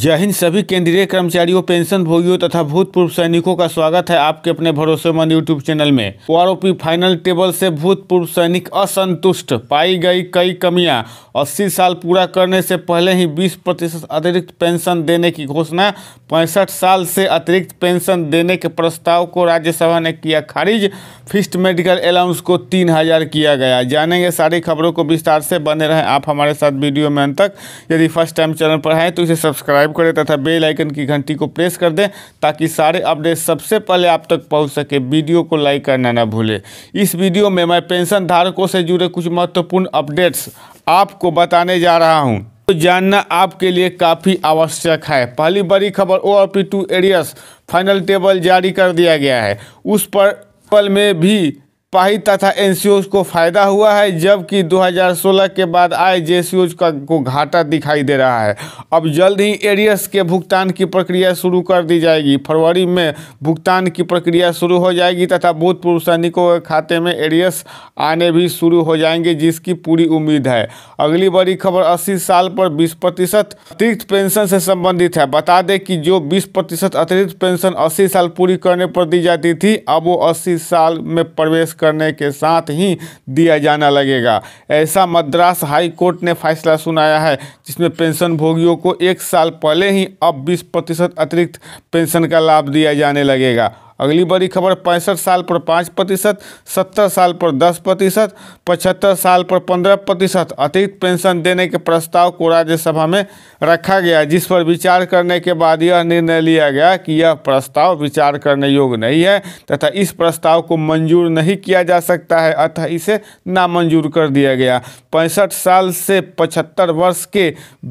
जय हिंद सभी केंद्रीय कर्मचारियों पेंशन भोगियों तथा भूतपूर्व सैनिकों का स्वागत है आपके अपने भरोसेमंद यूट्यूब चैनल में ओआरओपी फाइनल टेबल से भूतपूर्व सैनिक असंतुष्ट पाई गई कई कमियां 80 साल पूरा करने से पहले ही 20 प्रतिशत अतिरिक्त पेंशन देने की घोषणा पैंसठ साल से अतिरिक्त पेंशन देने के प्रस्ताव को राज्यसभा ने किया खारिज फिस्ट मेडिकल अलाउंस को तीन हजार किया गया जानेंगे सारी खबरों को विस्तार से बने रहें आप हमारे साथ वीडियो में अंत तक यदि फर्स्ट टाइम चैनल पर आए तो इसे सब्सक्राइब सब्सक्राइब करें तथा बेल आइकन की घंटी को प्रेस कर दें ताकि सारे अपडेट सबसे पहले आप तक पहुंच सके वीडियो को लाइक करना ना भूलें इस वीडियो में मैं पेंशन धारकों से जुड़े कुछ महत्वपूर्ण अपडेट्स आपको बताने जा रहा हूँ तो जानना आपके लिए काफ़ी आवश्यक है पहली बड़ी खबर O R P two arrears final table जारी कर दिया गया है उस पर पल में भी पाही तथा एन को फायदा हुआ है जबकि 2016 के बाद आए जे का को घाटा दिखाई दे रहा है अब जल्द ही एरियस के भुगतान की प्रक्रिया शुरू कर दी जाएगी फरवरी में भुगतान की प्रक्रिया शुरू हो जाएगी तथा भूतपूर्व सैनिकों के खाते में एरियस आने भी शुरू हो जाएंगे जिसकी पूरी उम्मीद है अगली बड़ी खबर अस्सी साल पर बीस प्रतिशत अतिरिक्त पेंशन से संबंधित है बता दें कि जो बीस प्रतिशत अतिरिक्त पेंशन अस्सी साल पूरी करने पर दी जाती थी अब वो अस्सी साल में प्रवेश करने के साथ ही दिया जाना लगेगा ऐसा मद्रास हाई कोर्ट ने फैसला सुनाया है जिसमें पेंशन भोगियों को एक साल पहले ही अब 20 प्रतिशत अतिरिक्त पेंशन का लाभ दिया जाने लगेगा अगली बड़ी खबर पैंसठ साल पर पाँच प्रतिशत सत्तर साल पर दस प्रतिशत पचहत्तर साल पर पंद्रह प्रतिशत अतिरिक्त पेंशन देने के प्रस्ताव को राज्यसभा में रखा गया जिस पर विचार करने के बाद यह निर्णय लिया गया कि यह प्रस्ताव विचार करने योग्य नहीं है तथा इस प्रस्ताव को मंजूर नहीं किया जा सकता है अतः इसे नामंजूर कर दिया गया पैंसठ साल से पचहत्तर वर्ष के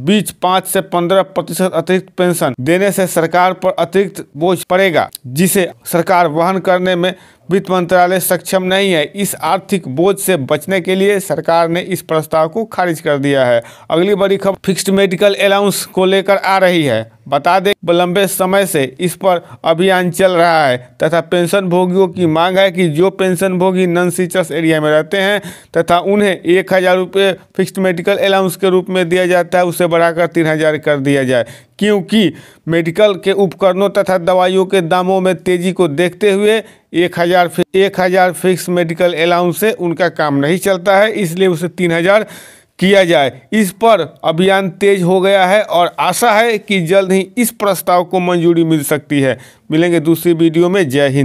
बीच पाँच से पंद्रह प्रतिशत अतिरिक्त पेंशन देने से सरकार पर अतिरिक्त बोझ पड़ेगा जिसे सरकार वहन करने में वित्त मंत्रालय सक्षम नहीं है इस आर्थिक बोझ से बचने के लिए सरकार ने इस प्रस्ताव को खारिज कर दिया है अगली बड़ी खबर फिक्स्ड मेडिकल अलाउंस को लेकर आ रही है बता दें लंबे समय से इस पर अभियान चल रहा है तथा पेंशनभोगियों की मांग है कि जो पेंशनभोगी नन सीचर्स एरिया में रहते हैं तथा उन्हें एक हज़ार रुपये फिक्स्ड मेडिकल अलाउंस के रूप में दिया जाता है उसे बढ़ाकर तीन हज़ार कर दिया जाए क्योंकि मेडिकल के उपकरणों तथा दवाइयों के दामों में तेज़ी को देखते हुए एक हज़ार एक हज़ार फिक्स मेडिकल अलाउंस से उनका काम नहीं चलता है इसलिए उसे तीन हज़ार किया जाए इस पर अभियान तेज हो गया है और आशा है कि जल्द ही इस प्रस्ताव को मंजूरी मिल सकती है मिलेंगे दूसरी वीडियो में जय हिंद